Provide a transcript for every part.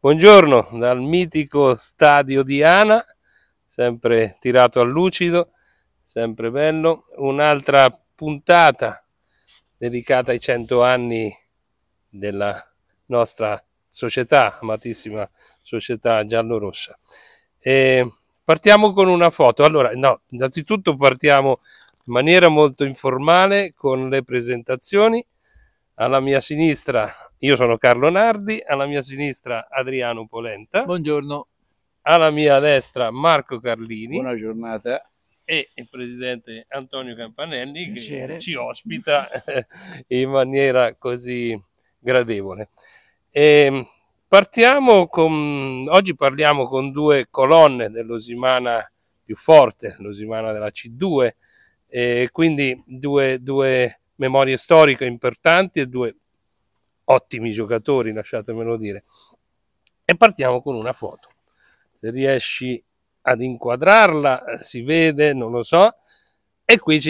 Buongiorno dal mitico stadio di Ana, sempre tirato a lucido, sempre bello. Un'altra puntata dedicata ai 100 anni della nostra società, amatissima società giallorossa. E partiamo con una foto. Allora, no, innanzitutto partiamo in maniera molto informale con le presentazioni alla mia sinistra io sono Carlo Nardi, alla mia sinistra Adriano Polenta. Buongiorno. Alla mia destra Marco Carlini. Buona giornata. E il presidente Antonio Campanelli che ci ospita in maniera così gradevole. E ehm, partiamo con... Oggi parliamo con due colonne dell'Osimana più forte, l'Osimana della C2, quindi due, due memorie storiche importanti e due ottimi giocatori, lasciatemelo dire. E partiamo con una foto. Se riesci ad inquadrarla, eh, si vede, non lo so. E qui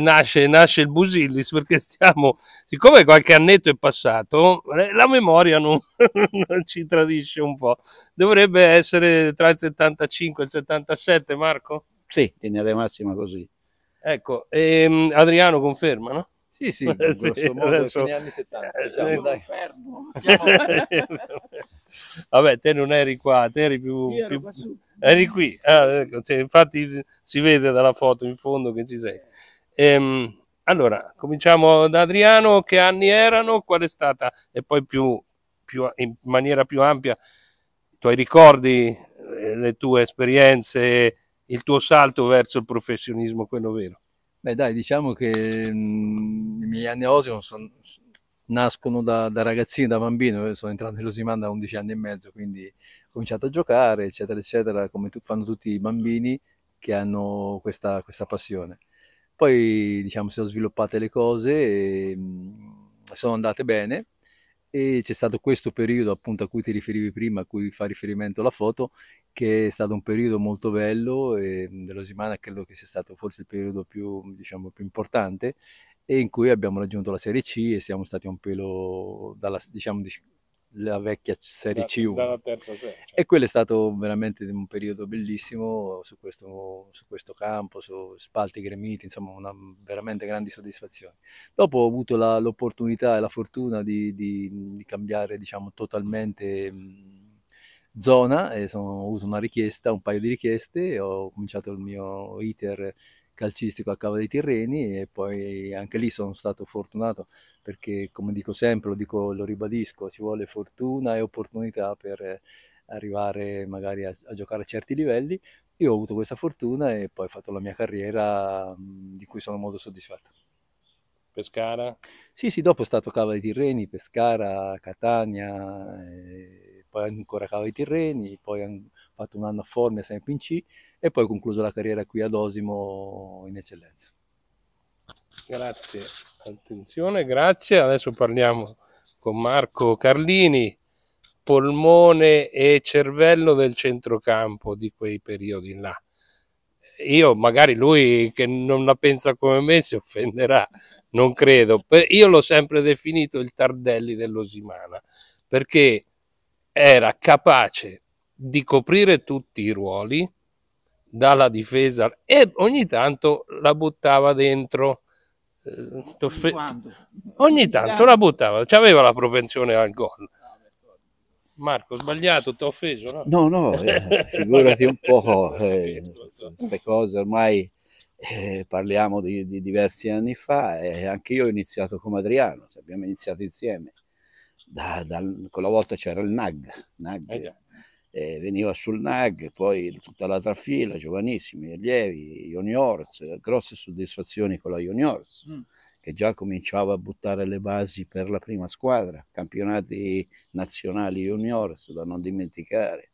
nasce, nasce, il Busillis perché stiamo, siccome qualche annetto è passato, eh, la memoria non, non ci tradisce un po'. Dovrebbe essere tra il 75 e il 77, Marco? Sì, linea di massima così. Ecco, ehm, Adriano conferma, no? Sì, sì, in eh, sì, modo adesso... fine anni 70, eh, diciamo, eh, dai. Vabbè, te non eri qua, te eri più... più... Eri qui, ah, ecco, cioè, infatti si vede dalla foto in fondo che ci sei. Ehm, allora, cominciamo da Adriano, che anni erano, qual è stata, e poi più, più in maniera più ampia, i tuoi ricordi, le tue esperienze, il tuo salto verso il professionismo, quello vero. Beh dai, diciamo che mh, mhmm, i miei anni a Osimo son, nascono da, da, ragazzino, da bambino, eh, sono entrato nell'Osiman da 11 anni e mezzo, quindi ho cominciato a giocare, eccetera, eccetera, come tu, fanno tutti i bambini che hanno questa, questa passione. Poi, diciamo, si sono sviluppate le cose e mh, mhmm, sono andate bene, e c'è stato questo periodo appunto a cui ti riferivi prima, a cui fa riferimento la foto, che è stato un periodo molto bello e mhmm, dell'Osimana credo che sia stato forse il periodo più, diciamo, più importante e in cui abbiamo raggiunto la Serie C e siamo stati un pelo dalla, diciamo, la vecchia serie da, C1 dalla terza serie, certo. cioè. e quello è stato veramente un periodo bellissimo su questo, su questo campo su spalti gremiti insomma una, veramente grandi soddisfazioni dopo ho avuto l'opportunità e la fortuna di, di, di cambiare diciamo totalmente mm, zona e sono, ho avuto una richiesta un paio di richieste e ho cominciato il mio iter calcistico a Cava dei Tirreni e poi anche lì sono stato fortunato perché come dico sempre, lo, dico, lo ribadisco, ci vuole fortuna e opportunità per eh, arrivare magari a, a giocare a certi livelli. Io ho avuto questa fortuna e poi ho fatto la mia carriera di cui sono molto soddisfatto. Pescara? Sì, sì, dopo è stato Cava dei Tirreni, Pescara, Catania, eh, poi ancora Cava dei Tirreni, poi fatto un anno a Formia, sempre in C, e poi ho concluso la carriera qui ad Osimo in eccellenza. Grazie, attenzione, grazie. Adesso parliamo con Marco Carlini, polmone e cervello del centrocampo di quei periodi là. Io, magari lui che non la pensa come me, si offenderà, non credo. Io l'ho sempre definito il Tardelli dell'Osimana, perché era capace di coprire tutti i ruoli dalla difesa e ogni tanto la buttava dentro. Eh, ogni, ogni tanto la buttava, aveva la propensione al gol. Marco, sbagliato, ti ho offeso? No, no, no eh, figurati un po', eh, queste cose ormai eh, parliamo di, di, diversi anni fa e eh, anche io ho iniziato come Adriano, abbiamo iniziato insieme, da, da, quella volta c'era il NAG, NAG eh eh, veniva sul NAG, poi tutta l'altra fila, giovanissimi, allievi, juniors, grosse soddisfazioni con la juniors, mm. che già cominciava a buttare le basi per la prima squadra, campionati nazionali juniors da non dimenticare,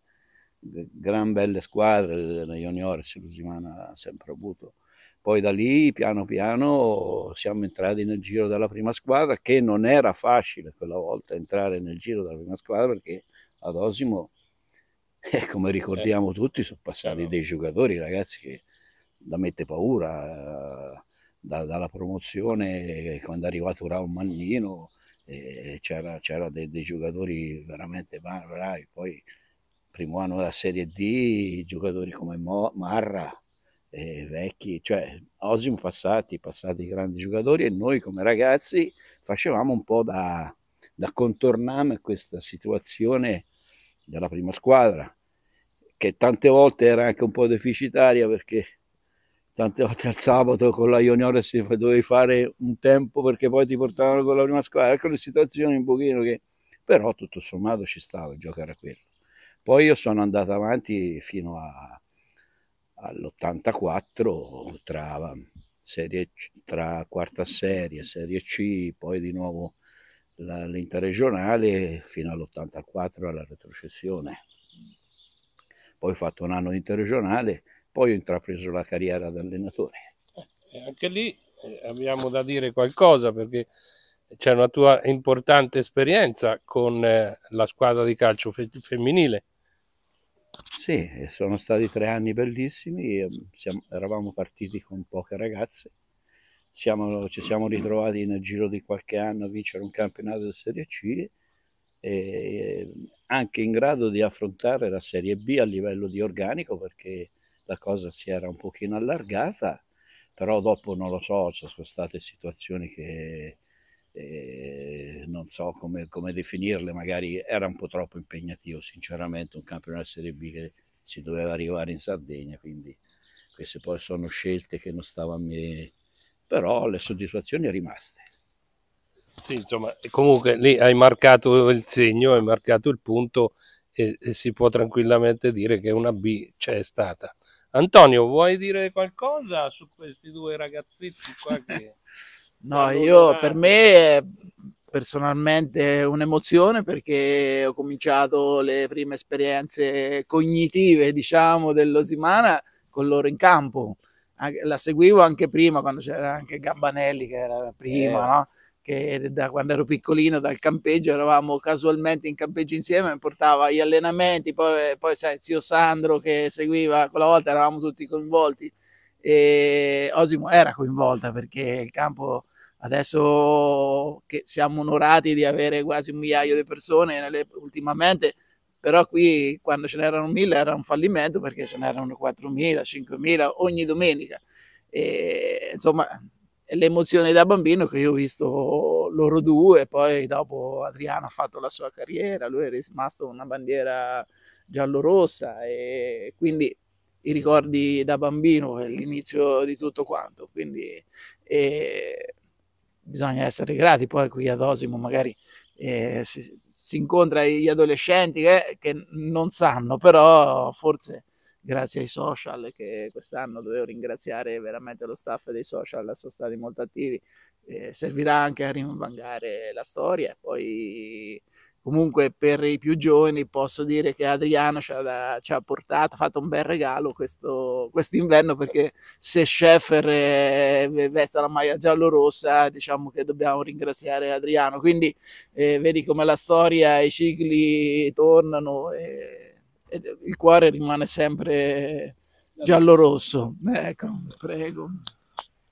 gran belle squadre eh, la juniors, Lusimana ha sempre avuto. Poi da lì, piano piano, siamo entrati nel giro della prima squadra, che non era facile quella volta entrare nel giro della prima squadra perché ad Osimo E eh, come ricordiamo certo. tutti, sono passati dei giocatori, ragazzi, che da mette paura, eh, da, dalla promozione, eh, quando è arrivato Raul Mannino, eh, c'era, dei, dei, giocatori veramente bravi, poi primo anno della Serie D, giocatori come Mo, Marra, eh, vecchi, cioè Osimo passati, passati grandi giocatori e noi come ragazzi facevamo un po' da, da contorname questa situazione della prima squadra, che tante volte era anche un po' deficitaria perché tante volte al sabato con la Junior si dovevi fare un tempo perché poi ti portavano con la prima squadra, ecco le situazioni un pochino che però tutto sommato ci stava, il gioco era quello. Poi io sono andato avanti fino all'84 tra, serie, tra quarta serie, serie C, poi di nuovo l'interregionale fino all'84 alla retrocessione. Poi ho fatto un anno di interregionale, poi ho intrapreso la carriera da allenatore. Eh, eh anche lì eh, abbiamo da dire qualcosa perché c'è una tua importante esperienza con eh, la squadra di calcio femminile. Sì, sono stati tre anni bellissimi, ehm, siamo, eravamo partiti con poche ragazze siamo, ci siamo ritrovati nel giro di qualche anno a vincere un campionato di Serie C e anche in grado di affrontare la Serie B a livello di organico perché la cosa si era un pochino allargata, però dopo non lo so, ci sono state situazioni che eh, non so come, come, definirle, magari era un po' troppo impegnativo sinceramente un campionato di Serie B che si doveva arrivare in Sardegna, quindi queste poi sono scelte che non stava a eh, me però le soddisfazioni rimaste. Sì, insomma, comunque lì hai marcato il segno, hai marcato il punto e, e si può tranquillamente dire che una B c'è stata. Antonio, vuoi dire qualcosa su questi due ragazzetti qua? Che... no, io per me è personalmente un'emozione perché ho cominciato le prime esperienze cognitive, diciamo, dell'Osimana con loro in campo la seguivo anche prima quando c'era anche Gabbanelli che era prima, eh. no? che da quando ero piccolino dal campeggio eravamo casualmente in campeggio insieme, mi portava gli allenamenti, poi, poi sai, zio Sandro che seguiva, quella volta eravamo tutti coinvolti e Osimo era coinvolta perché il campo adesso che siamo onorati di avere quasi un migliaio di persone ultimamente però qui quando ce n'erano mille era un fallimento perché ce n'erano 4000, 5000 ogni domenica. E, insomma, l'emozione da bambino che io ho visto loro due, poi dopo Adriano ha fatto la sua carriera, lui è rimasto una bandiera giallorossa e quindi i ricordi da bambino è l'inizio di tutto quanto, quindi eh, bisogna essere grati, poi qui ad Osimo magari eh, si, si, incontra gli adolescenti che, che, non sanno, però forse grazie ai social che quest'anno dovevo ringraziare veramente lo staff dei social, sono stati molto attivi, eh, servirà anche a rinvangare la storia e poi comunque per i più giovani posso dire che Adriano ci ha, ci ha portato, ha fatto un bel regalo questo inverno perché se Scheffer veste la maglia giallo-rossa diciamo che dobbiamo ringraziare Adriano, quindi eh, vedi come la storia, i cicli tornano e, e il cuore rimane sempre giallo-rosso, ecco, prego.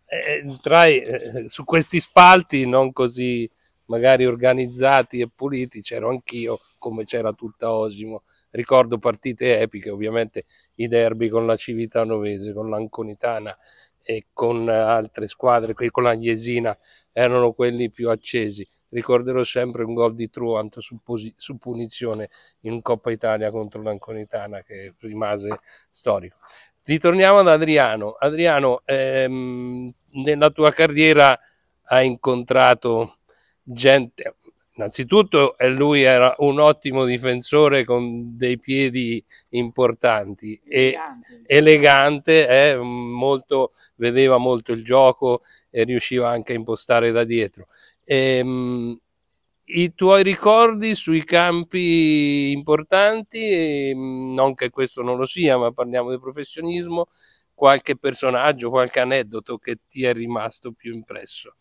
Entrai eh, eh, eh, su questi spalti non così magari organizzati e puliti, c'ero anch'io come c'era tutta Osimo. Ricordo partite epiche, ovviamente i derby con la Civitanovese, con l'Anconitana e con altre squadre, con la Jesina, erano quelli più accesi. Ricorderò sempre un gol di Truant su, su punizione in Coppa Italia contro l'Anconitana che rimase storico. Ritorniamo ad Adriano. Adriano, ehm, nella tua carriera hai incontrato gente, innanzitutto lui era un ottimo difensore con dei piedi importanti e elegante, eh, molto, vedeva molto il gioco e riusciva anche a impostare da dietro. E, ehm, mh, I tuoi ricordi sui campi importanti, e, ehm, mh, non che questo non lo sia, ma parliamo di professionismo, qualche personaggio, qualche aneddoto che ti è rimasto più impresso?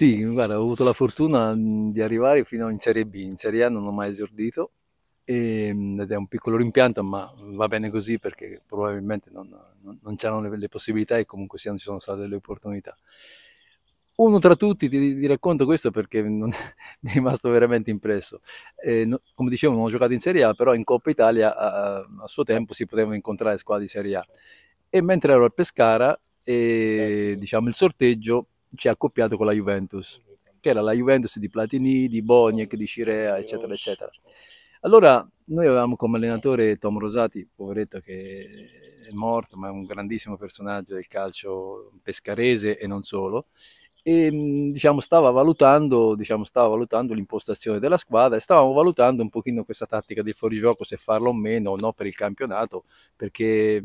Sì, guarda, ho avuto la fortuna di arrivare fino in Serie B, in Serie A non ho mai esordito e, ehm, ed è un piccolo rimpianto, ma va bene così perché probabilmente non, non, non c'erano le, le, possibilità e comunque sì, non ci sono state le opportunità. Uno tra tutti, ti, ti racconto questo perché non, mi è rimasto veramente impresso. Eh, no, come dicevo, non ho giocato in Serie A, però in Coppa Italia a, a suo tempo si potevano incontrare squadre di Serie A. E mentre ero al Pescara, e, eh, certo. diciamo, il sorteggio ci ha accoppiato con la Juventus, che era la Juventus di Platini, di Boniek, di Scirea, eccetera, eccetera. Allora noi avevamo come allenatore Tom Rosati, poveretto che è morto, ma è un grandissimo personaggio del calcio pescarese e non solo, e mm, diciamo, stava, valutando, diciamo, stava valutando, l'impostazione della squadra e stavamo valutando un pochino questa tattica del fuorigioco, se farlo o meno o no per il campionato, perché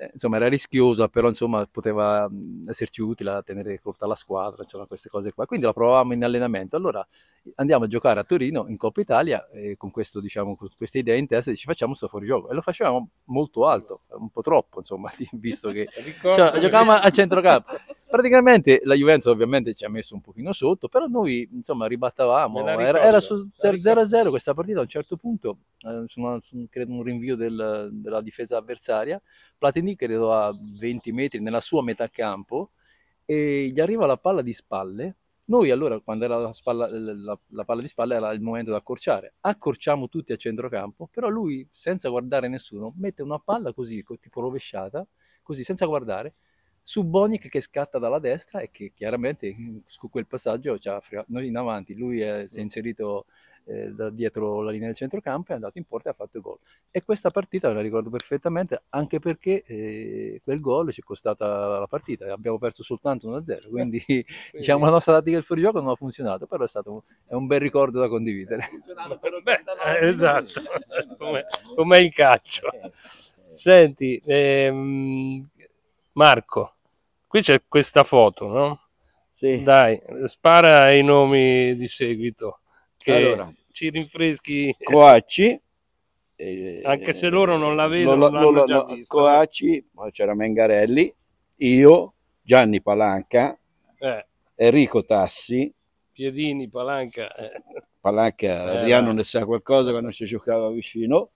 eh, insomma era rischiosa, però insomma poteva esserci utile a tenere corta la squadra, insomma queste cose qua. Quindi la provavamo in allenamento. Allora andiamo a giocare a Torino in Coppa Italia con, questo, diciamo, con questa idea in testa ci facciamo sto fuorigioco e lo facevamo molto alto, un po' troppo insomma, visto che cioè, giocavamo a centrocampo. Praticamente la Juventus ovviamente ci ha messo un pochino sotto, però noi insomma ribattavamo, era, era su 0-0 questa partita a un certo punto, eh, su, una, su credo un rinvio del, della difesa avversaria, Platini credo a 20 metri nella sua metà campo e gli arriva la palla di spalle, noi allora, quando era la, spalla, la, la, palla di spalle era il momento di accorciare. Accorciamo tutti a centrocampo, però lui, senza guardare nessuno, mette una palla così, tipo rovesciata, così, senza guardare, su Bonic che scatta dalla destra e che chiaramente mm, su quel passaggio ci ha fregato noi in avanti, lui è, si è mm. inserito eh, da dietro la linea del centrocampo, è andato in porta e ha fatto gol. E questa partita la ricordo perfettamente anche perché eh, quel gol ci è costata la partita, abbiamo perso soltanto 1-0, eh, quindi, quindi diciamo la nostra tattica del fuori gioco non ha funzionato, però è stato un, è un bel ricordo da condividere. Eh, funzionato per Beh, eh, esatto, come, come il calcio. Senti, ehm, Marco, Qui c'è questa foto, no? Sì. Dai, spara i nomi di seguito. Che allora, ci rinfreschi. Coacci. Eh, Anche se loro non la vedono, lo, lo, lo, Coacci, c'era Mengarelli, io, Gianni Palanca, eh. Enrico Tassi. Piedini, Palanca. Eh. Palanca, eh, Adriano ne sa qualcosa quando si giocava vicino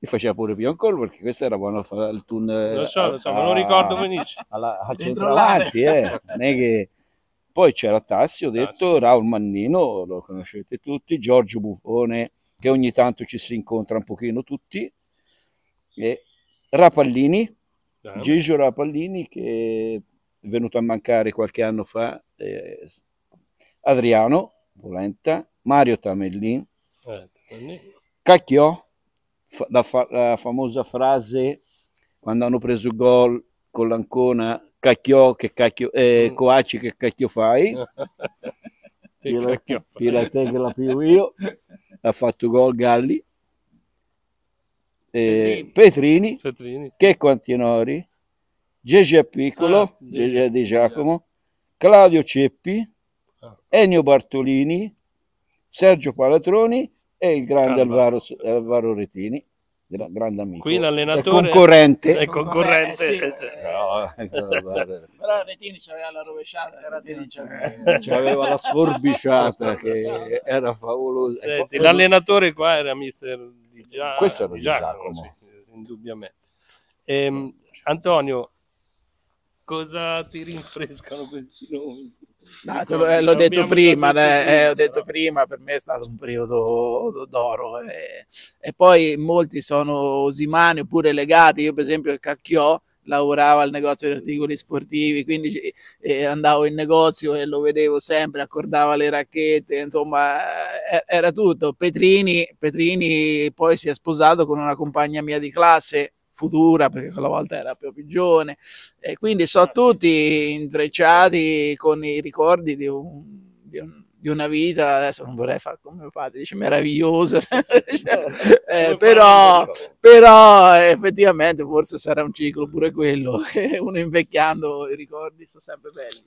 mi faceva pure più ancora perché questo era buono al tunnel lo so, lo so, eh, a, me lo ricordo benissimo al centro avanti eh. eh. non è che poi c'era Tassi ho detto Tassi. Raul Mannino lo conoscete tutti Giorgio Buffone che ogni tanto ci si incontra un pochino tutti e Rapallini eh. Gigio Rapallini che è venuto a mancare qualche anno fa eh, Adriano Volenta Mario Tamellin eh, Cacchiò la, fa la famosa frase quando hanno preso gol con l'Ancona, cacchio che cacchio, eh, mm. Coaci che cacchio fai, Pira te che la più io, ha fatto gol Galli, eh, Petrini, Petrini, Che Quantinori, Gege Piccolo, ah, Di Giacomo, Claudio Ceppi, ah. Ennio Bartolini, Sergio Palatroni e il grande Alvaro, Alvaro Retini grande amico. Qui l'allenatore è concorrente. È concorrente. Eh, sì. Eh, cioè. ecco, Però Retini c'aveva la rovesciata, Retini eh, c'aveva... la sforbiciata che era favolosa. Senti, l'allenatore qua era mister Di, Gia... Questo era di Giacomo. Sì, indubbiamente. Ehm, Antonio, cosa ti rinfrescano questi nomi? No, lo, eh, l'ho detto prima, eh, ho detto prima, per me è stato un periodo d'oro. Eh. E poi molti sono osimani oppure legati. Io, per esempio, il Cacchiò lavorava al negozio di articoli sportivi, quindi eh, andavo in negozio e lo vedevo sempre, accordava le racchette, insomma, eh, era tutto. Petrini, Petrini poi si è sposato con una compagna mia di classe futura, perché quella volta era più pigione. E quindi sono ah, tutti intrecciati con i ricordi di, un, di, un, di una vita, adesso non vorrei fare come mio padre, dice meravigliosa, eh, però, però effettivamente forse sarà un ciclo pure quello, uno invecchiando i ricordi sono sempre belli.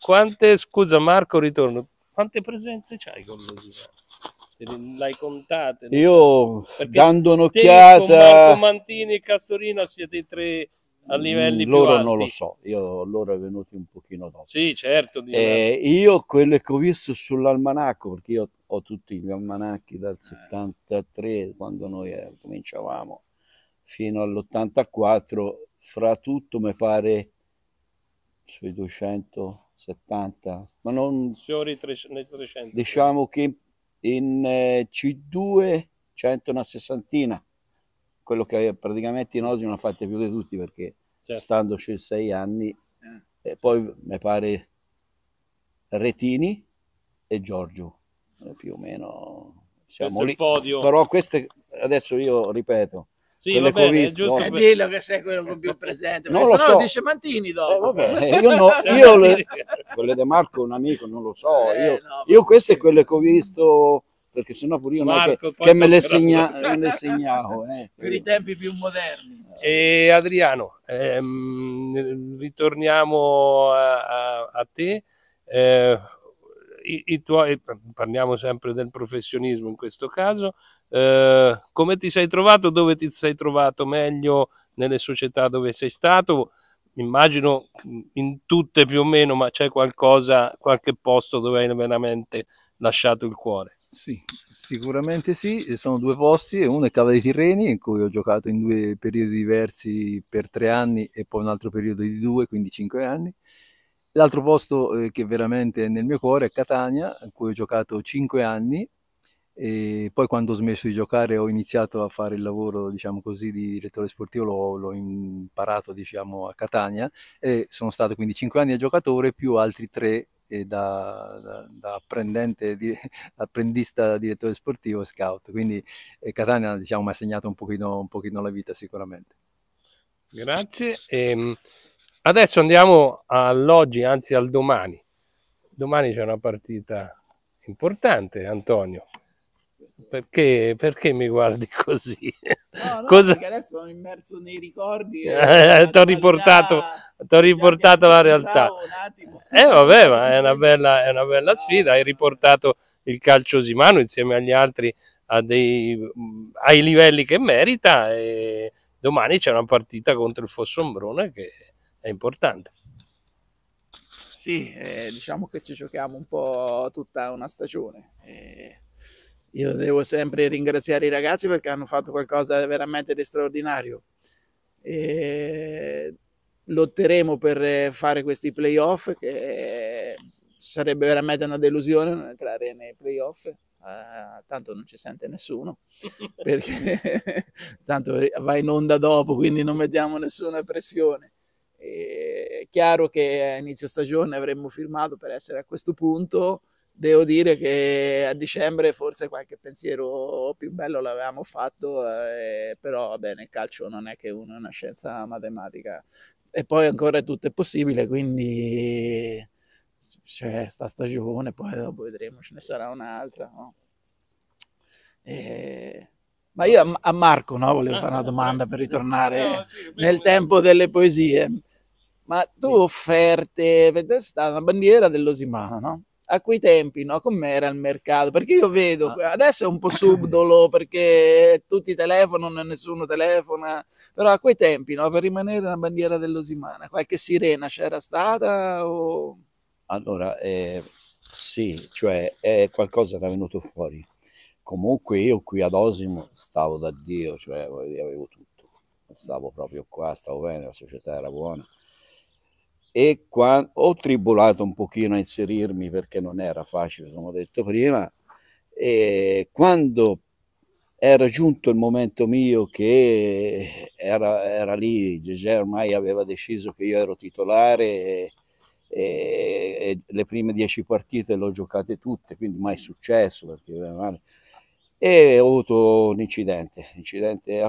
Quante, scusa Marco, ritorno, quante presenze c'hai con l'Osivero? l'hai contate? Io dando un'occhiata... Te, Mantini e Castorina siete i tre a livelli loro più non lo so, io loro è venuti un pochino dopo. Sì, certo. Eh, io quello che ho visto sull'almanacco, perché io ho tutti gli almanacchi dal eh. 73, quando noi eh, cominciavamo, fino all'84, fra tutto mi pare sui 270, ma non... Fiori 300. Diciamo che in eh, C2 100 una sessantina, quello che praticamente in oggi non ha fatto più di tutti perché certo. stando c'è sei anni, eh. eh, poi mi pare Retini e Giorgio, eh, più o meno siamo lì. Però queste, adesso io ripeto, sì, va bene, visto, giusto. No? Per... Dillo che sei quello con più presente, non lo so. dice Mantini dopo. Eh, io, no, cioè, io le... quelle De Marco un amico, non lo so. Eh, io, no, io queste sì. quelle che ho visto perché sennò pure io Marco, che, che me, le segna, me le, segnavo. Eh. Per i tempi più moderni. Eh, e Adriano, ehm, ritorniamo a, a, a te. Eh, i, i tuoi, parliamo sempre del professionismo in questo caso, eh, come ti sei trovato, dove ti sei trovato meglio nelle società dove sei stato? Immagino in tutte più o meno, ma c'è qualcosa, qualche posto dove hai veramente lasciato il cuore? Sì, sicuramente sì, sono due posti, uno è Cava dei Tirreni in cui ho giocato in due periodi diversi per tre anni e poi un altro periodo di due, quindi cinque anni L'altro posto eh, che veramente è nel mio cuore è Catania, in cui ho giocato 5 anni e poi quando ho smesso di giocare ho iniziato a fare il lavoro diciamo così, di direttore sportivo, l'ho, l'ho imparato diciamo, a Catania e sono stato quindi 5 anni da giocatore più altri 3 eh, da, da, da, apprendente, di, apprendista direttore sportivo e scout. Quindi eh, Catania diciamo, mi ha segnato un pochino, un pochino la vita sicuramente. Grazie. E, ehm, Adesso andiamo all'oggi, anzi al domani. Domani c'è una partita importante, Antonio. Perché, perché mi guardi così? No, no, Cosa... perché adesso sono immerso nei ricordi. Eh, ti ho riportato, t'ho riportato la realtà. Eh vabbè, ma è una bella, è una bella sfida. Hai riportato il calcio Simano insieme agli altri dei, ai livelli che merita. E domani c'è una partita contro il Fossombrone che è importante. Sì, eh, diciamo che ci giochiamo un po' tutta una stagione. Eh, io devo sempre ringraziare i ragazzi perché hanno fatto qualcosa veramente di straordinario. Eh, lotteremo per eh, fare questi playoff che sarebbe veramente una delusione non entrare nei playoff. Uh, tanto non ci sente nessuno perché tanto va in onda dopo quindi non mettiamo nessuna pressione è chiaro che a inizio stagione avremmo firmato per essere a questo punto. Devo dire che a dicembre forse qualche pensiero più bello l'avevamo fatto, eh, però vabbè, nel calcio non è che uno è una scienza matematica. E poi ancora tutto è possibile, quindi c'è cioè, sta stagione, poi dopo vedremo, ce ne sarà un'altra. No? E... Ma io a, Marco no, volevo ah, fare una ah, domanda per ritornare nel tempo delle poesie ma due offerte, è stata una bandiera dell'Osimano, no? A quei tempi, no? Com'era il mercato? Perché io vedo, ah. adesso è un po' subdolo perché tutti telefonano e nessuno telefona, però a quei tempi, no? Per rimanere una bandiera dell'Osimana, qualche sirena c'era stata o... Allora, eh, sì, cioè è qualcosa che è venuto fuori. Comunque io qui ad Osimo stavo da Dio, cioè avevo tutto. Stavo proprio qua, stavo bene, la società era buona e qua, ho tribolato un pochino a inserirmi perché non era facile, come ho detto prima, e quando era giunto il momento mio che era, era lì, Gesè ormai aveva deciso che io ero titolare e, e, e le prime dieci partite le ho giocate tutte, quindi mai successo perché, e ho avuto un incidente, incidente a,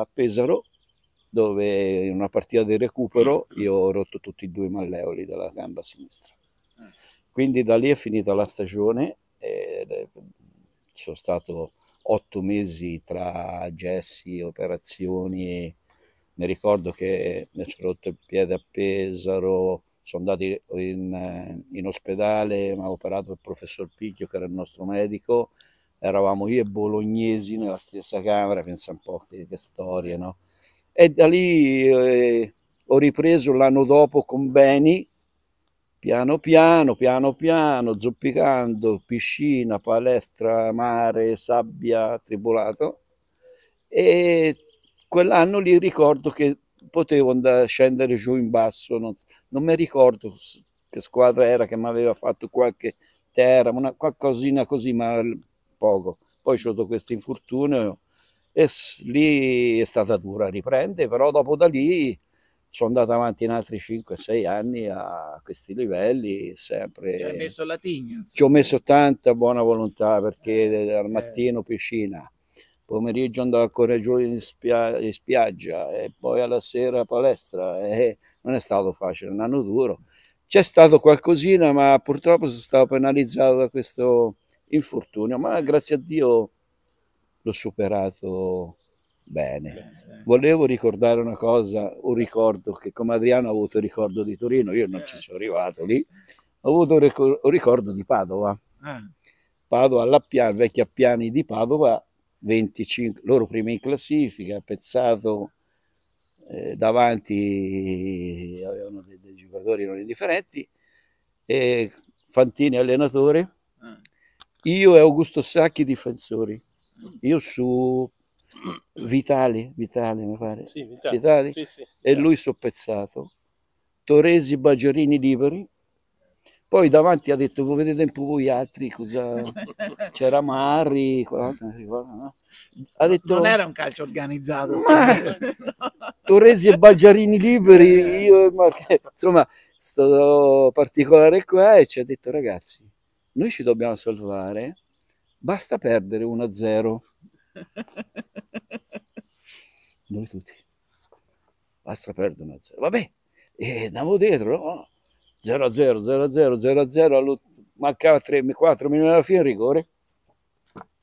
a Pesaro dove in una partita di recupero mm. io ho rotto tutti e due i malleoli della gamba sinistra. Mm. Quindi da lì è finita la stagione, sono stato otto mesi tra gessi, operazioni, mi ricordo che mi sono rotto il piede a Pesaro, sono andato in, eh, in ospedale, mi ha operato il professor Picchio che era il nostro medico, eravamo io e Bolognesi nella stessa camera, pensa un po' che, che storie, no? e da lì eh, ho ripreso l'anno dopo con Beni, piano piano, piano piano, zoppicando, piscina, palestra, mare, sabbia, tribolato e quell'anno lì ricordo che potevo andare, scendere giù in basso, non, non mi ricordo che squadra era che mi aveva fatto qualche terra, una qualcosina così, ma poco. Poi avuto questo infortunio e lì è stata dura, riprende, però dopo da lì sono andato avanti in altri 5-6 anni a questi livelli, sempre... Ci hai messo la tigna? Ci ho messo tanta buona volontà, perché eh, al eh. mattino eh. piscina, pomeriggio andavo a correre giù in, spia in, spiaggia e poi alla sera palestra e eh, non è stato facile, un anno duro. C'è stato qualcosina ma purtroppo sono stato penalizzato da questo infortunio, ma grazie a Dio l'ho superato bene. bene, Volevo ricordare una cosa, un ricordo che come Adriano ha avuto il ricordo di Torino, io non eh. ci sono arrivato lì, ho avuto un ricordo di Padova. Eh. Padova alla Pian, vecchia Piani di Padova, 25, loro prima in classifica, Pezzato eh, davanti, avevano dei, dei, giocatori non indifferenti, e Fantini allenatore, eh. io e Augusto Sacchi difensori io su Vitali, Vitali mi pare, sì, Vitali. Vitali? Sì, sì, e lui soppezzato, Toresi, Baggiorini liberi, poi davanti ha detto, vedete un po' voi altri, cosa... c'era Marri, no? ha detto... Non era un calcio organizzato. Ma... Toresi e Baggiarini liberi, eh. io e Marche... Insomma, sto particolare qua e ci ha detto, ragazzi, noi ci dobbiamo salvare Basta perdere 1-0. Noi tutti. Basta perdere 1-0. Vabbè, e eh, andiamo dietro, no? 0-0, 0-0, 0-0, mancava 3-4 minuti alla fine, rigore.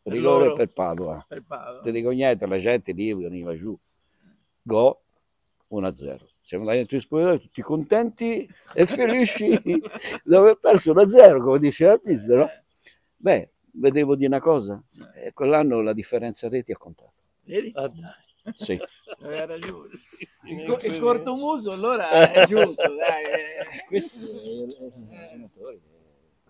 Rigore Loro, per Padova. Per Padova. Ti dico niente, la gente lì veniva giù. Go 1-0 siamo andati dentro in spogliatoio tutti contenti e felici di aver perso da 0 come diceva il l'artista, no? Eh. Beh, vedevo di una cosa, eh. quell'anno la differenza reti ha contato. Vedi? Ah, eh, dai. Sì. Aveva ragione. Il, eh, co- il corto muso allora è giusto, dai. Eh.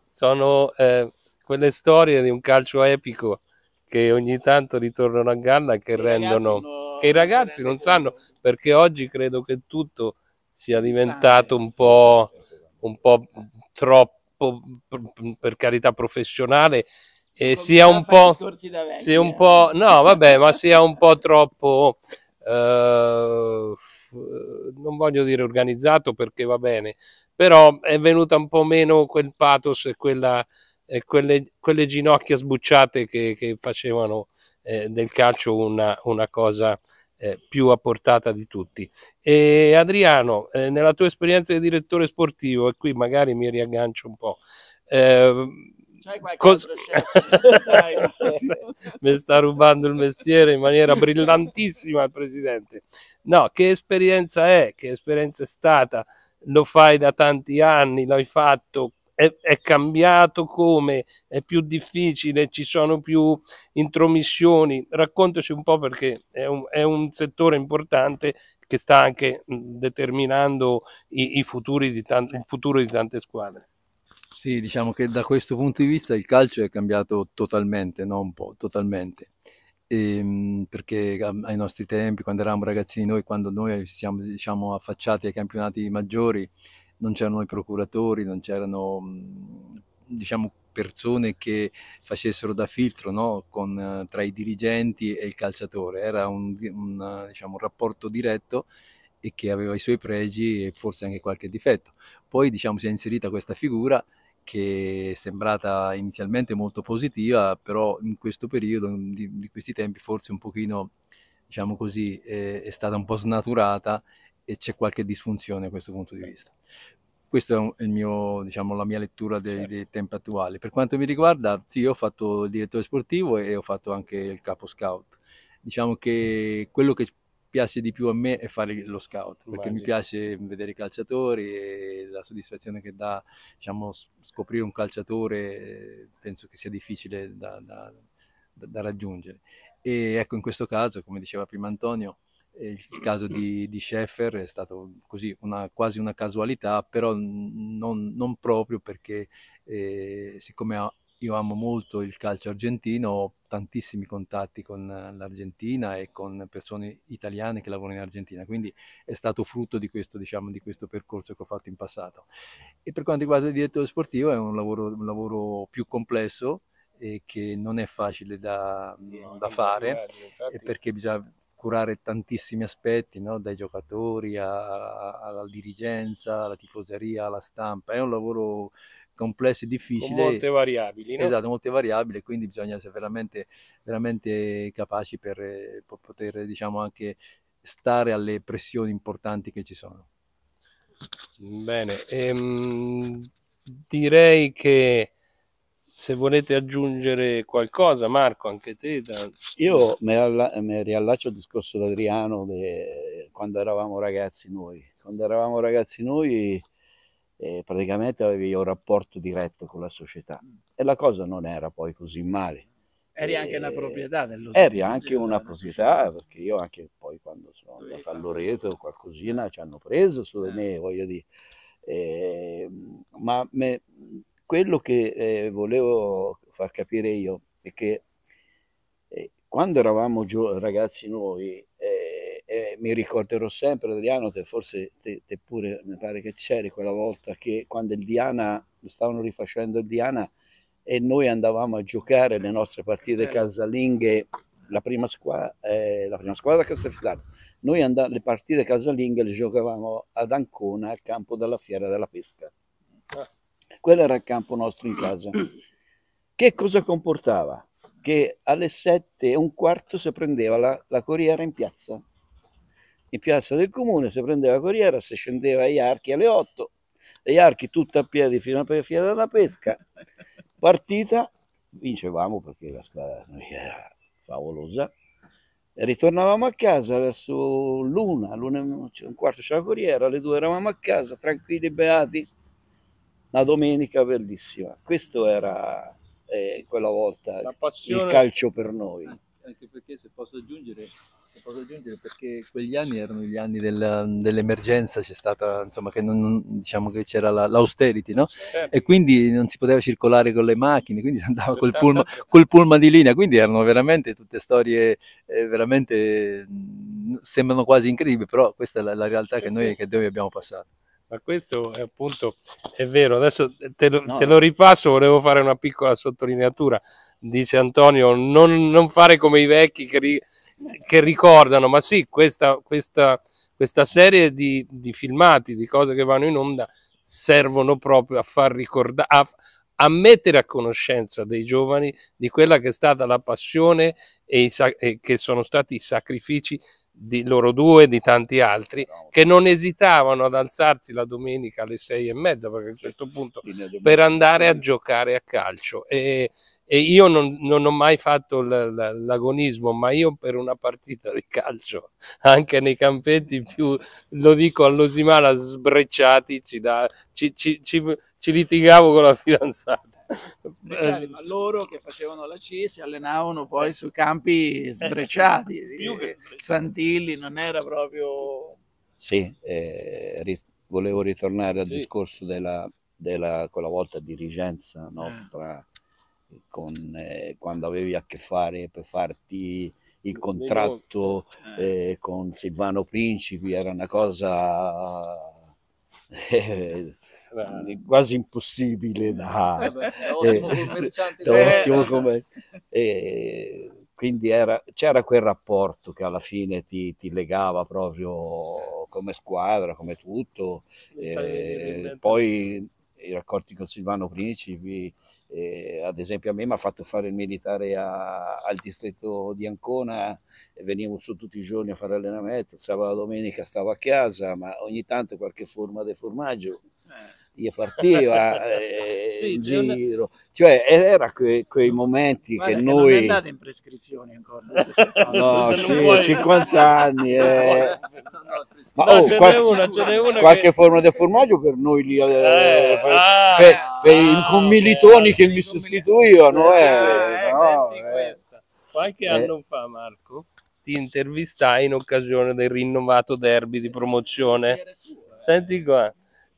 Sono eh, quelle storie di un calcio epico che ogni tanto ritornano a galla che I rendono che i ragazzi non sanno perché oggi credo che tutto sia diventato un po', un po troppo per carità professionale e sia un po', sia un po', no vabbè, ma sia un po' troppo, eh, f, non voglio dire organizzato perché va bene, però è venuta un po' meno quel pathos e quella, e quelle, quelle, ginocchia sbucciate che, che facevano eh, del calcio una, una cosa eh, più a portata di tutti. E Adriano, eh, nella tua esperienza di direttore sportivo, e qui magari mi riaggancio un po', eh, C'hai Cos- Mi sta rubando il mestiere in maniera brillantissima il presidente. No, che esperienza è? Che esperienza è stata? Lo fai da tanti anni, l'hai fatto, è, è, cambiato come, è più difficile, ci sono più intromissioni. Raccontaci un po' perché è un, è un settore importante che sta anche determinando i, i futuri di tante, il futuro di tante squadre. Sì, diciamo che da questo punto di vista il calcio è cambiato totalmente, non un po', totalmente. E, ehm, perché ai nostri tempi, quando eravamo ragazzini, noi quando noi siamo diciamo, affacciati ai campionati maggiori, non c'erano i procuratori, non c'erano mhmm, diciamo, persone che facessero da filtro no? Con, tra i dirigenti e il calciatore. Era un, un, diciamo, un rapporto diretto e che aveva i suoi pregi e forse anche qualche difetto. Poi diciamo, si è inserita questa figura che è sembrata inizialmente molto positiva, però in questo periodo, mm, di, di questi tempi, forse un pochino, diciamo così, eh, è stata un po' snaturata e c'è qualche disfunzione da questo punto di vista. Questa è il mio, diciamo, la mia lettura dei, certo. dei, tempi attuali. Per quanto mi riguarda, sì, ho fatto il direttore sportivo e ho fatto anche il capo scout. Diciamo che quello che piace di più a me è fare lo scout, perché Magico. mi piace vedere i calciatori e la soddisfazione che dà diciamo, scoprire un calciatore penso che sia difficile da, da, da raggiungere. E ecco, in questo caso, come diceva prima Antonio, eh, il caso di, di Sheffer è stato così una, quasi una casualità, però non, non proprio perché eh, siccome ha, io amo molto il calcio argentino, ho tantissimi contatti con eh, l'Argentina e con persone italiane che lavorano in Argentina, quindi è stato frutto di questo, diciamo, di questo percorso che ho fatto in passato. E per quanto riguarda il direttore sportivo è un lavoro, un lavoro più complesso e che non è facile da, da fare infatti... perché bisogna curare tantissimi aspetti, no? dai giocatori a, a, alla dirigenza, alla tifoseria, alla stampa, è un lavoro complesso e difficile. Con molte variabili. No? Esatto, molte variabili, quindi bisogna essere veramente, veramente capaci per, per poter diciamo, anche stare alle pressioni importanti che ci sono. Bene, ehm, direi che se volete aggiungere qualcosa, Marco, anche te. Da... Io mi, alla- riallaccio al discorso di Adriano de... quando eravamo ragazzi noi. Quando eravamo ragazzi noi e eh, praticamente avevi un rapporto diretto con la società mm. e la cosa non era poi così male. Eri anche una eh, proprietà dello Eri anche una proprietà, perché io anche poi quando sono Dove andato a Loreto qualcosina ci hanno preso su di eh. me, eh. voglio dire. Eh, ma me, quello che eh, volevo far capire io è che quando eravamo ragazzi noi eh, mi ricorderò sempre Adriano, te forse te, te, pure mi pare che c'eri quella volta che quando il Diana, stavano rifacendo il Diana e noi andavamo a giocare le nostre partite casalinghe, la prima, squa- eh, la prima squadra Castelfidardo, noi and- le partite casalinghe le giocavamo ad Ancona al campo della Fiera della Pesca. Ah. Quello era il campo nostro in casa. Che cosa comportava? Che alle sette e un quarto si prendeva la, la corriera in piazza in piazza del comune, si prendeva Corriera, si scendeva agli archi alle 8, gli archi tutto a piedi fino a Fiera della Pesca, partita, vincevamo perché la squadra era favolosa, e ritornavamo a casa verso l'una, l'una e un quarto c'era Corriera, alle due eravamo a casa, tranquilli, beati, una domenica bellissima. Questo era eh, quella volta il calcio per noi. Anche perché se posso aggiungere, posso aggiungere perché quegli anni erano gli anni del, dell'emergenza, c'è stata, insomma, che non, diciamo che c'era la, l'austerity, no? Certo. E quindi non si poteva circolare con le macchine, quindi si andava col pullman, col pullman, di linea, quindi erano veramente tutte storie, eh, veramente mm, sembrano quasi incredibili, però questa è la, la realtà che, noi, che noi abbiamo passato ma questo è appunto è vero. Adesso te lo, no. te lo, ripasso, volevo fare una piccola sottolineatura. Dice Antonio: non, non fare come i vecchi che, ri, che ricordano, ma sì, questa, questa, questa serie di, di, filmati, di cose che vanno in onda, servono proprio a far ricordare, a, a mettere a conoscenza dei giovani di quella che è stata la passione e, i, e che sono stati i sacrifici di loro due e di tanti altri che non esitavano ad alzarsi la domenica alle sei e mezza perché a un certo punto per andare a giocare a calcio e, e io non, non, ho mai fatto l'agonismo ma io per una partita di calcio anche nei campetti più lo dico all'Osimala sbrecciati ci, da, ci, ci, ci litigavo con la fidanzata eh, cioè, ma loro che facevano la C si allenavano poi su campi eh, sbrecciati. Santilli non era proprio... Sì, eh, ri- volevo ritornare al sì. discorso della, della, quella volta dirigenza eh. nostra, eh. Con, eh, quando avevi a che fare per farti il contratto con Silvano Principi, era una cosa eh, quasi impossibile da eh, beh, ottimo come eh, quindi era, c'era quel rapporto che alla fine ti, ti legava proprio come squadra, come tutto. Eh, poi i raccordi con Silvano Principi eh, ad esempio a me mi ha fatto fare il militare a, al distretto di Ancona, venivo su tutti i giorni a fare allenamento, sabato e domenica stavo a casa, ma ogni tanto qualche forma di formaggio eh. io partiva eh, sì, in giro, cioè era que, quei momenti Guarda che, che noi... Non è andata in prescrizione ancora. no, sì, 50 anni. Eh. Ma, oh, no, ce n'è qualche, ce n'è uno qualche che... forma di formaggio per noi lì, eh, eh per, ah, per, per ah, commilitoni che mi sostituivano. Eh, ah, eh, eh, no, eh. Qualche anno fa, Marco, ti intervistai in occasione del rinnovato derby di promozione. Eh. Senti qua.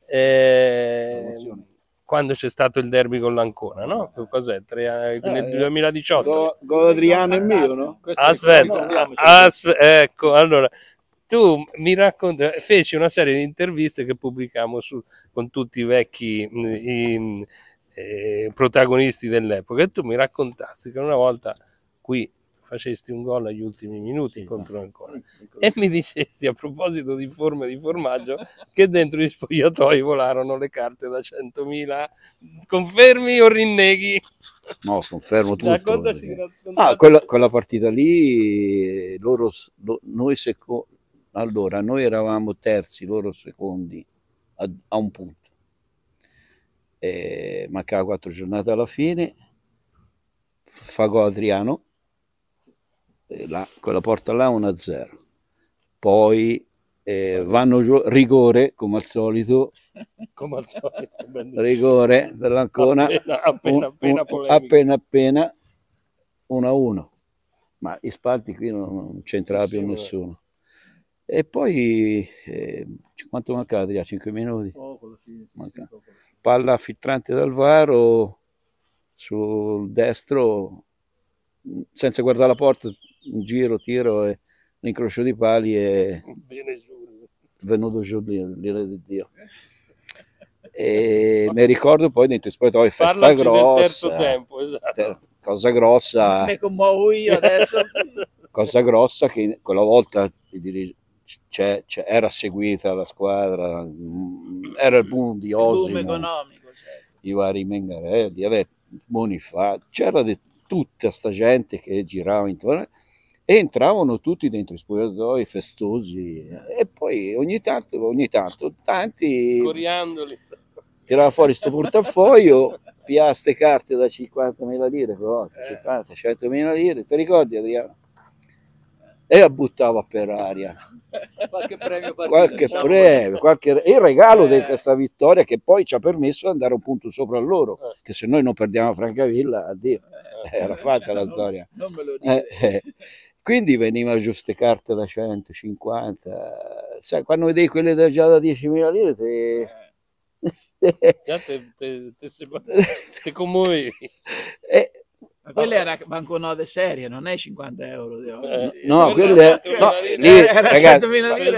Ehm, promozione quando c'è stato il derby con l'Ancona, no? Cos'è? Tre, eh, nel 2018? Go, Adriano e mio, no? Aspetta, no, aspe- ecco, allora, tu mi racconti, feci una serie di interviste che pubblicavamo su, con tutti i vecchi mm, i, mm, eh, protagonisti dell'epoca e tu mi raccontasti che una volta qui facesti un gol agli ultimi minuti sì, contro Ancona e mi dicesti a proposito di forme di formaggio che dentro gli spogliatoi volarono le carte da 100.000 confermi o rinneghi? no confermo tutto Raccontaci, perché... ah, quella, quella, partita lì loro, lo, noi seco, allora, noi eravamo terzi, loro secondi, a, a un punto. E mancava quattro giornate alla fine, Fago Adriano, là, quella porta là 1-0. Poi eh, vanno giù, rigore, come al solito, come al solito rigore per l'Ancona. appena appena, un, un, appena, appena 1-1. Ma i spalti qui non, non c'entrava più nessuno. E poi, eh, quanto mancava? là? 5 minuti? Poco, fine, sì, Palla filtrante dal Varo sul destro, senza guardare la porta, un giro, tiro e l'incrocio di pali e... Viene giù. Venuto giù l'ira di Dio. E mi ricordo poi dentro i spogliatoi, festa Parlaci grossa. terzo tempo, esatto. cosa grossa. E come io adesso. cosa grossa che quella volta il dirigente c'è, c'è, era seguita la squadra, mm, era il boom di Osimo, il boom economico, certo. i vari Mengarelli, vabbè, Bonifà, c'era di tutta sta gente che girava intorno e entravano tutti dentro i spogliatoi festosi eh, e poi ogni tanto, ogni tanto, tanti... Coriandoli. Tirava fuori questo portafoglio pia ste carte da 50.000 lire per volta, eh. 50, 100.000 lire, ti ricordi Adriano? e la buttava per aria. qualche premio, partito, qualche diciamo premio qualche... il regalo eh. di questa vittoria che poi ci ha permesso di andare un punto sopra loro, eh. che se noi non perdiamo Francavilla, addio, eh, eh era eh, fatta cioè, la non, storia. Non eh, quindi veniva giuste carte da 150, sai, quando vedi quelle da già da 10.000 lire ti... Già te, te, te, te, te commuovi. E, eh, quella era banconote serie, non è 50 euro di oggi. Eh, no, quella no, lì, era ragazzi, 100.000 lire. Eh.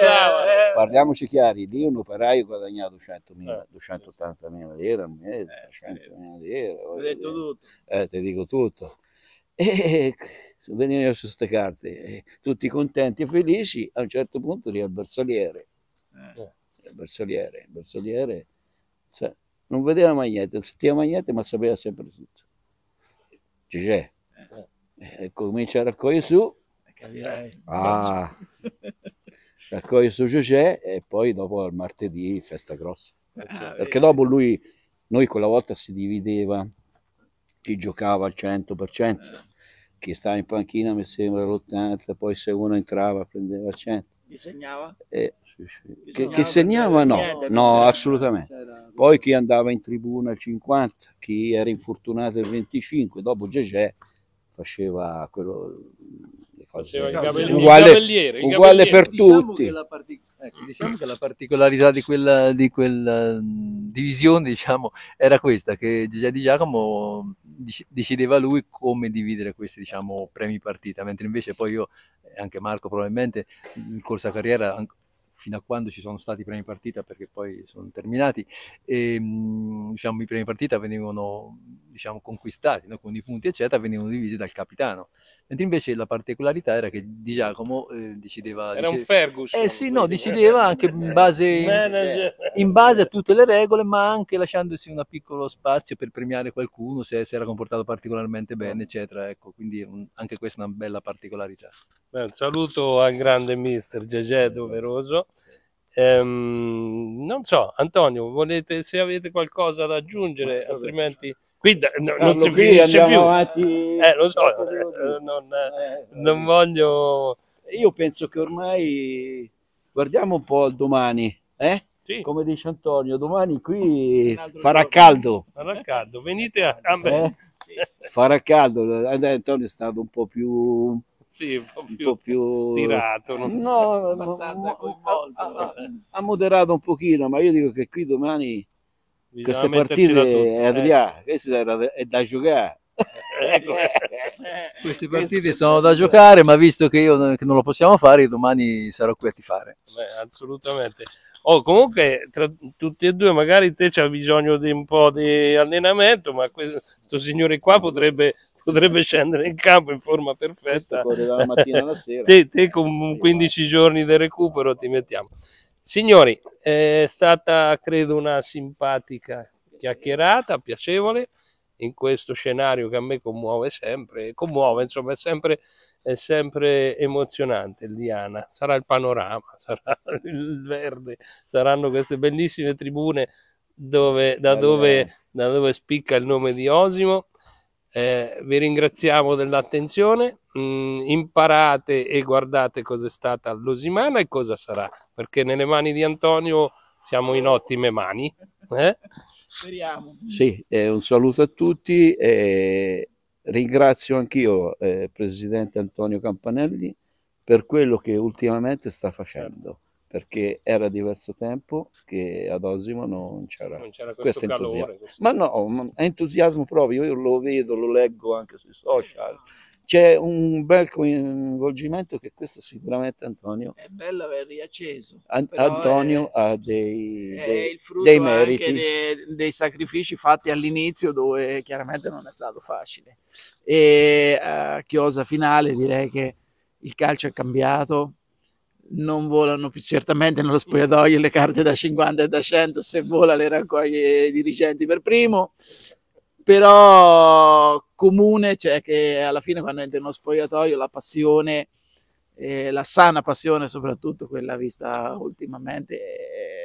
Parliamoci chiari, lì un operaio guadagnava 200.000, 280.000 lire al mese, 300.000 eh, lire. Ho detto tutto. Eh, ti dico tutto. E venivo su queste carte, eh, tutti contenti e felici, a un certo punto lì al bersagliere. Il bersagliere, il bersagliere, cioè, non vedeva mai niente, sentiva mai niente, ma sapeva sempre tutto c'è. Eh, e comincia a raccogliere su. Capirai. Ah. Raccoglie su c'è e poi dopo il martedì festa grossa. Ah, Perché dopo lui, noi quella volta si divideva chi giocava al 100%, eh. chi stava in panchina mi sembra l'80, poi se uno entrava prendeva il 100 Disegnava? Eh, sì, sì. Disegnava che, che, segnava no, niente, no assolutamente. Poi chi andava in tribuna il 50, chi era infortunato il 25, dopo Gegè faceva quello Faceva il, gabell- uguale, gabelliere. Il uguale gabelliere. per diciamo tutti. Che partic- ecco, diciamo che la particolarità di quella, di quella mm, divisione diciamo, era questa, che Gigi Di Giacomo decideva lui come dividere questi diciamo, premi partita, mentre invece poi io e anche Marco probabilmente in corsa carriera fino a quando ci sono stati i premi partita perché poi sono terminati e, ehm, diciamo, i premi partita venivano diciamo, conquistati no? con i punti eccetera venivano divisi dal capitano mentre invece la particolarità era che Di Giacomo eh, decideva era dice... un Ferguson eh sì no decideva eh. anche in base, in, base, a tutte le regole ma anche lasciandosi un piccolo spazio per premiare qualcuno se si era comportato particolarmente bene eccetera ecco quindi un, anche questa è una bella particolarità Beh, un saluto al grande mister Gegè doveroso ehm, non so Antonio volete se avete qualcosa da aggiungere altrimenti qui no, non si finisce più. Avanti... Eh, lo so, eh, eh, non, eh, non voglio... Io penso che ormai guardiamo un po' il domani, eh? Sì. come dice Antonio, domani qui farà giorno. caldo. Farà caldo, venite a... me eh? sì, sì. Farà caldo, Antonio è stato un po' più... Sì, un po' più, un po più... tirato, non no, so. abbastanza no, coinvolto. Ha, ha, moderato un pochino, ma io dico che qui domani queste partite, eh. Adrià, questa è da giocare. Eh, ecco. Queste partite sono da giocare, ma visto che io non, che non lo possiamo fare, domani sarò qui a fare Beh, assolutamente. Oh, comunque, tra tutti e due, magari te c'ha bisogno di un po' di allenamento, ma questo signore qua potrebbe, potrebbe scendere in campo in forma perfetta. Dalla mattina alla sera. Te, te con 15 giorni di recupero ti mettiamo. Signori, è stata credo una simpatica chiacchierata, piacevole, in questo scenario che a me commuove sempre, commuove insomma è sempre, è sempre emozionante il Diana, sarà il panorama, sarà il verde, saranno queste bellissime tribune dove, da, dove, da dove spicca il nome di Osimo eh, vi ringraziamo dell'attenzione, mh, mm, imparate e guardate cos'è stata l'Osimana e cosa sarà, perché nelle mani di Antonio siamo in ottime mani. Eh? Speriamo. Sì, eh, un saluto a tutti e ringrazio anch'io eh, Presidente Antonio Campanelli per quello che ultimamente sta facendo perché era diverso tempo che ad Osimo non c'era, non c'era questo, questo calore, entusiasmo. Ma no, è entusiasmo proprio, io lo vedo, lo leggo anche sui social. C'è un bel coinvolgimento che questo sicuramente Antonio... È bello aver riacceso. An- Antonio è, ha dei, è il frutto dei meriti. Dei, dei sacrifici fatti all'inizio dove chiaramente non è stato facile. E a eh, chiosa finale direi che il calcio è cambiato, non volano più certamente nello spogliatoio le carte da 50 e da 100, se vola le raccoglie i dirigenti per primo, però comune c'è cioè che alla fine quando entri nello spogliatoio la passione, eh, la sana passione soprattutto quella vista ultimamente,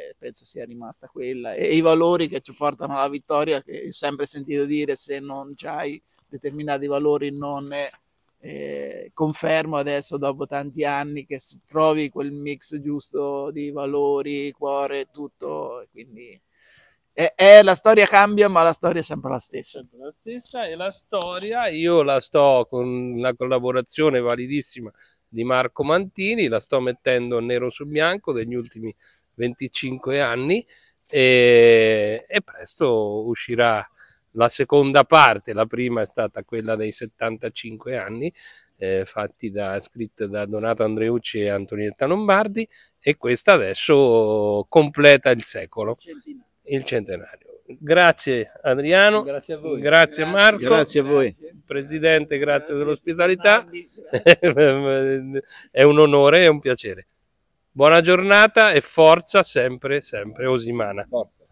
eh, penso sia rimasta quella e i valori che ci portano alla vittoria che ho sempre sentito dire se non hai determinati valori non... è, eh, confermo adesso dopo tanti anni che trovi quel mix giusto di valori, cuore e tutto, quindi è, è, la storia cambia ma la storia è sempre la stessa. La stessa e la storia, io la sto con la collaborazione validissima di Marco Mantini, la sto mettendo nero su bianco degli ultimi 25 anni e, e presto uscirà la seconda parte, la prima è stata quella dei 75 anni, eh, da, scritta da Donato Andreucci e Antonietta Lombardi e questa adesso completa il secolo, il centenario. Grazie Adriano, grazie a voi, grazie, grazie Marco, grazie a voi. Presidente, grazie, grazie dell'ospitalità, è un onore e un piacere. Buona giornata e forza sempre, sempre Osimana. Forza.